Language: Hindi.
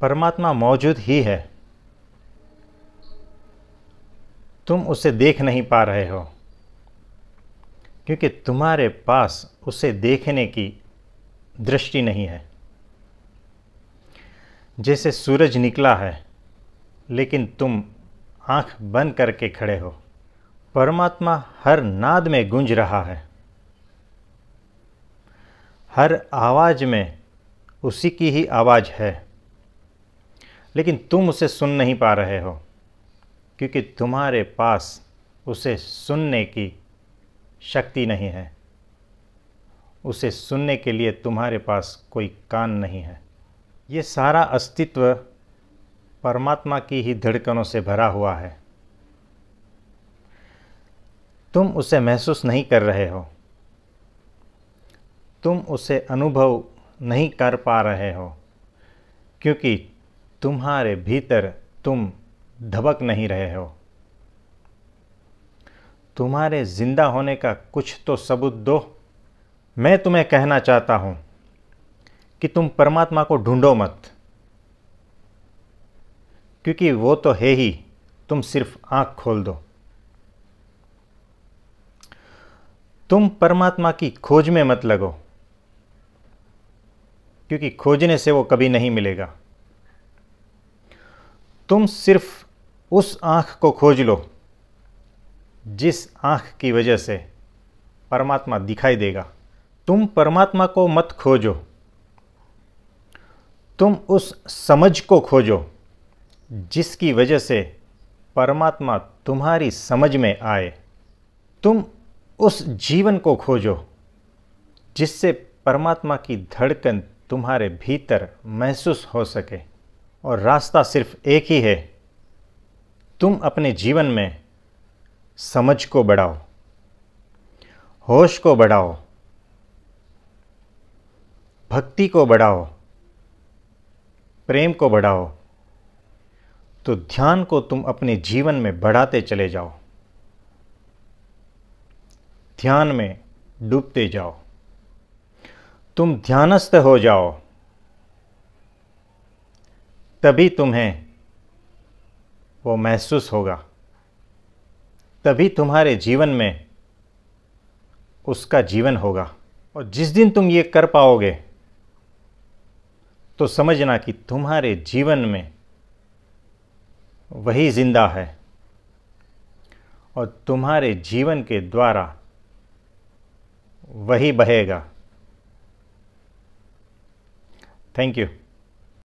परमात्मा मौजूद ही है तुम उसे देख नहीं पा रहे हो क्योंकि तुम्हारे पास उसे देखने की दृष्टि नहीं है जैसे सूरज निकला है लेकिन तुम आंख बंद करके खड़े हो परमात्मा हर नाद में गूंज रहा है हर आवाज में उसी की ही आवाज़ है लेकिन तुम उसे सुन नहीं पा रहे हो क्योंकि तुम्हारे पास उसे सुनने की शक्ति नहीं है उसे सुनने के लिए तुम्हारे पास कोई कान नहीं है ये सारा अस्तित्व परमात्मा की ही धड़कनों से भरा हुआ है तुम उसे महसूस नहीं कर रहे हो तुम उसे अनुभव नहीं कर पा रहे हो क्योंकि तुम्हारे भीतर तुम धबक नहीं रहे हो तुम्हारे जिंदा होने का कुछ तो सबूत दो मैं तुम्हें कहना चाहता हूं कि तुम परमात्मा को ढूंढो मत क्योंकि वो तो है ही तुम सिर्फ आंख खोल दो तुम परमात्मा की खोज में मत लगो क्योंकि खोजने से वो कभी नहीं मिलेगा तुम सिर्फ उस आँख को खोज लो जिस आँख की वजह से परमात्मा दिखाई देगा तुम परमात्मा को मत खोजो तुम उस समझ को खोजो जिसकी वजह से परमात्मा तुम्हारी समझ में आए तुम उस जीवन को खोजो जिससे परमात्मा की धड़कन तुम्हारे भीतर महसूस हो सके और रास्ता सिर्फ एक ही है तुम अपने जीवन में समझ को बढ़ाओ होश को बढ़ाओ भक्ति को बढ़ाओ प्रेम को बढ़ाओ तो ध्यान को तुम अपने जीवन में बढ़ाते चले जाओ ध्यान में डूबते जाओ तुम ध्यानस्थ हो जाओ तभी तुम्हें वो महसूस होगा तभी तुम्हारे जीवन में उसका जीवन होगा और जिस दिन तुम ये कर पाओगे तो समझना कि तुम्हारे जीवन में वही जिंदा है और तुम्हारे जीवन के द्वारा वही बहेगा थैंक यू